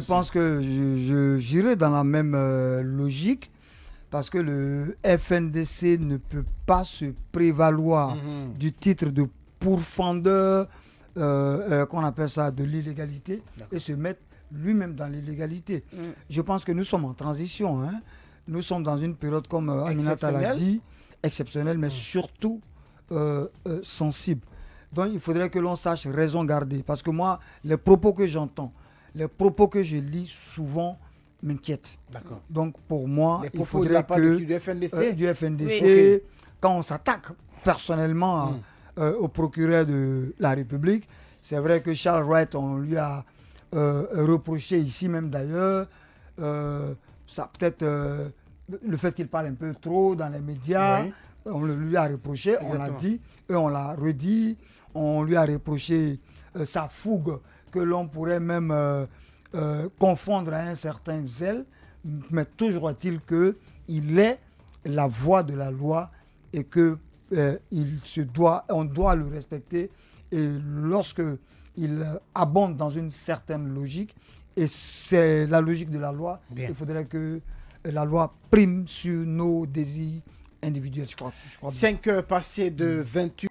Je pense que je j'irai dans la même euh, logique parce que le FNDC ne peut pas se prévaloir mhm. du titre de pourfendeur, euh, euh, qu'on appelle ça, de l'illégalité, et se mettre lui-même dans l'illégalité. Mm. Je pense que nous sommes en transition. Hein. Nous sommes dans une période, comme euh, Aminata l'a dit, exceptionnelle, mais mm. surtout sensible. Donc il faudrait que l'on sache raison garder. Parce que moi, les propos que j'entends, les propos que je lis souvent m'inquiètent. Donc pour moi, il faudrait que du FNDC, euh, du FNDC quand on s'attaque personnellement hmm. euh, au procureur de la République, c'est vrai que Charles Wright, on lui a euh, reproché ici même d'ailleurs, ça peut-être le fait qu'il parle un peu trop dans les médias, on lui a reproché, on l'a dit, et on l'a redit, on lui a reproché sa fougue que l'on pourrait même euh, euh, confondre à un certain zèle, mais toujours est-il qu'il est la voix de la loi et que euh, il se doit, on doit le respecter. Et lorsque il abonde dans une certaine logique, et c'est la logique de la loi, il faudrait que la loi prime sur nos désirs individuels, je heures passées de 28.